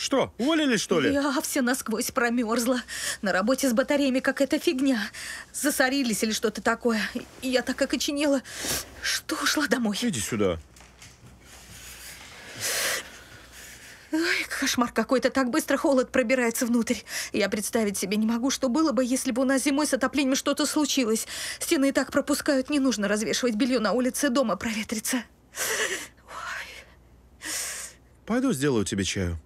Что, уволили, что ли? Я все насквозь промерзла. На работе с батареями какая-то фигня. Засорились или что-то такое. И я так окоченела, что ушла домой. Иди сюда. Ой, кошмар какой-то. Так быстро холод пробирается внутрь. Я представить себе не могу, что было бы, если бы у нас зимой с отоплением что-то случилось. Стены и так пропускают. Не нужно развешивать белье на улице дома проветриться. Ой. Пойду сделаю тебе чаю.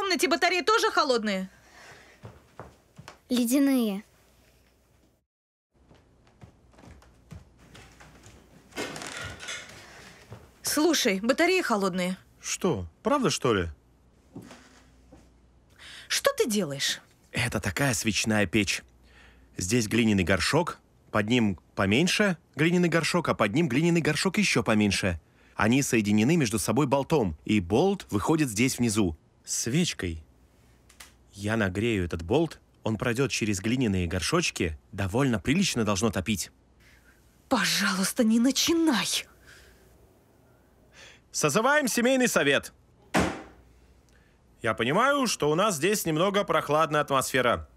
комнате батареи тоже холодные? Ледяные. Слушай, батареи холодные. Что, правда что ли? Что ты делаешь? Это такая свечная печь. Здесь глиняный горшок, под ним поменьше глиняный горшок, а под ним глиняный горшок еще поменьше. Они соединены между собой болтом, и болт выходит здесь внизу свечкой. Я нагрею этот болт, он пройдет через глиняные горшочки, довольно прилично должно топить. Пожалуйста, не начинай! Созываем семейный совет. Я понимаю, что у нас здесь немного прохладная атмосфера.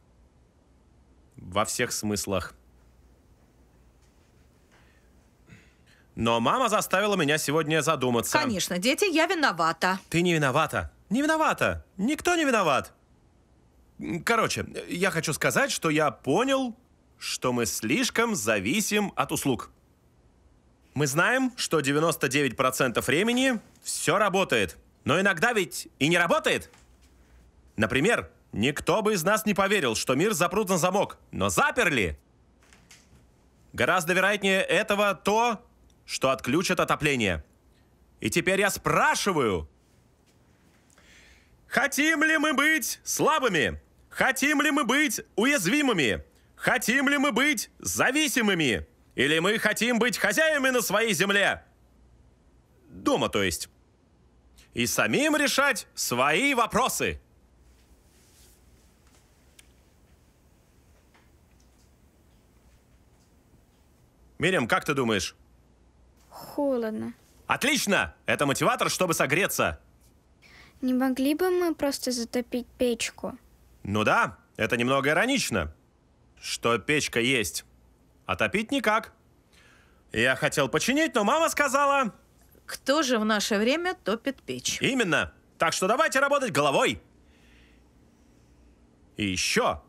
Во всех смыслах. Но мама заставила меня сегодня задуматься. Конечно, дети, я виновата. Ты не виновата. Не виновата. Никто не виноват. Короче, я хочу сказать, что я понял, что мы слишком зависим от услуг. Мы знаем, что 99% времени все работает. Но иногда ведь и не работает. Например, никто бы из нас не поверил, что мир запрут на замок, но заперли. Гораздо вероятнее этого то, что отключат отопление. И теперь я спрашиваю, Хотим ли мы быть слабыми? Хотим ли мы быть уязвимыми? Хотим ли мы быть зависимыми? Или мы хотим быть хозяевами на своей земле? Дома, то есть. И самим решать свои вопросы. Мирям, как ты думаешь? Холодно. Отлично! Это мотиватор, чтобы согреться. Не могли бы мы просто затопить печку? Ну да, это немного иронично, что печка есть, а топить никак. Я хотел починить, но мама сказала... Кто же в наше время топит печь? Именно. Так что давайте работать головой. И еще.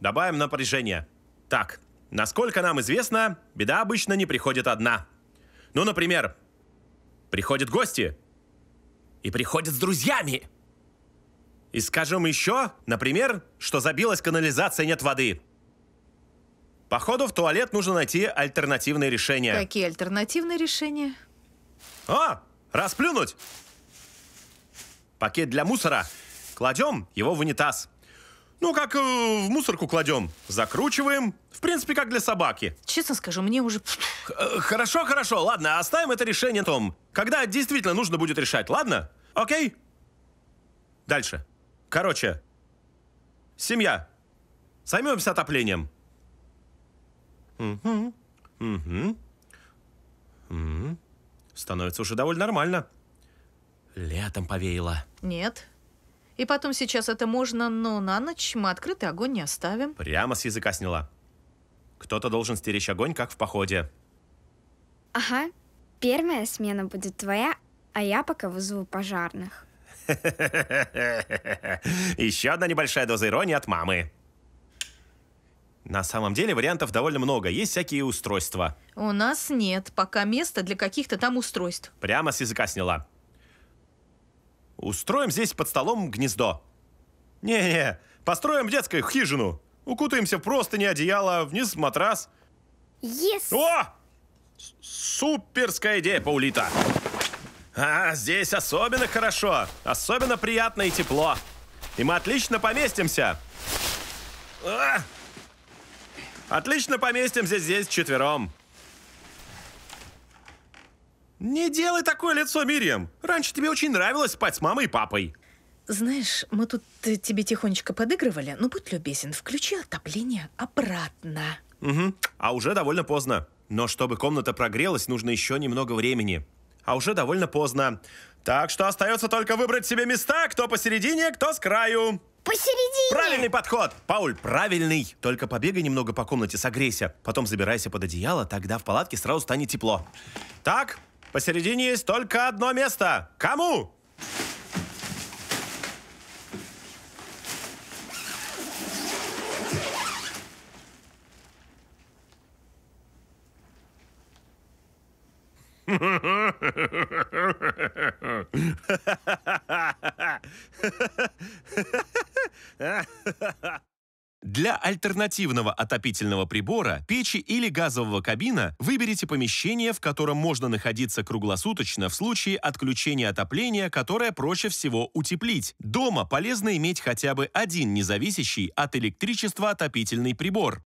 Добавим напряжение. Так, насколько нам известно, беда обычно не приходит одна. Ну, например, Приходят гости. И приходят с друзьями. И скажем еще, например, что забилась канализация, нет воды. Походу, в туалет нужно найти альтернативные решения. Какие альтернативные решения? О, расплюнуть! Пакет для мусора. Кладем его в унитаз. Ну, как э, в мусорку кладем. Закручиваем. В принципе, как для собаки. Честно скажу, мне уже... Э, хорошо, хорошо. Ладно, оставим это решение, Том. Когда действительно нужно будет решать, ладно? Окей? Дальше. Короче. Семья. Займемся отоплением. Угу. Угу. Угу. Становится уже довольно нормально. Летом повеяло. Нет. И потом сейчас это можно, но на ночь мы открытый огонь не оставим. Прямо с языка сняла. Кто-то должен стеречь огонь, как в походе. Ага. Первая смена будет твоя, а я пока вызову пожарных. Еще одна небольшая доза иронии от мамы. На самом деле вариантов довольно много. Есть всякие устройства. У нас нет пока места для каких-то там устройств. Прямо с языка сняла. Устроим здесь под столом гнездо. Не-не, построим детской хижину. Укутаемся в простыни, одеяло, вниз матрас. Yes. О! Суперская идея, Паулита. А, здесь особенно хорошо. Особенно приятно и тепло. И мы отлично поместимся. А! Отлично поместимся здесь четвером. Не делай такое лицо, Мирием. Раньше тебе очень нравилось спать с мамой и папой. Знаешь, мы тут э, тебе тихонечко подыгрывали, но ну, будь любезен, включи отопление обратно. Угу, а уже довольно поздно. Но чтобы комната прогрелась, нужно еще немного времени. А уже довольно поздно. Так что остается только выбрать себе места, кто посередине, кто с краю. Посередине! Правильный подход! Пауль, правильный! Только побегай немного по комнате, согрейся. Потом забирайся под одеяло, тогда в палатке сразу станет тепло. Так, Посередине есть только одно место. Кому? Ha ha ha ha! Для альтернативного отопительного прибора, печи или газового кабина выберите помещение, в котором можно находиться круглосуточно в случае отключения отопления, которое проще всего утеплить. Дома полезно иметь хотя бы один независящий от электричества отопительный прибор.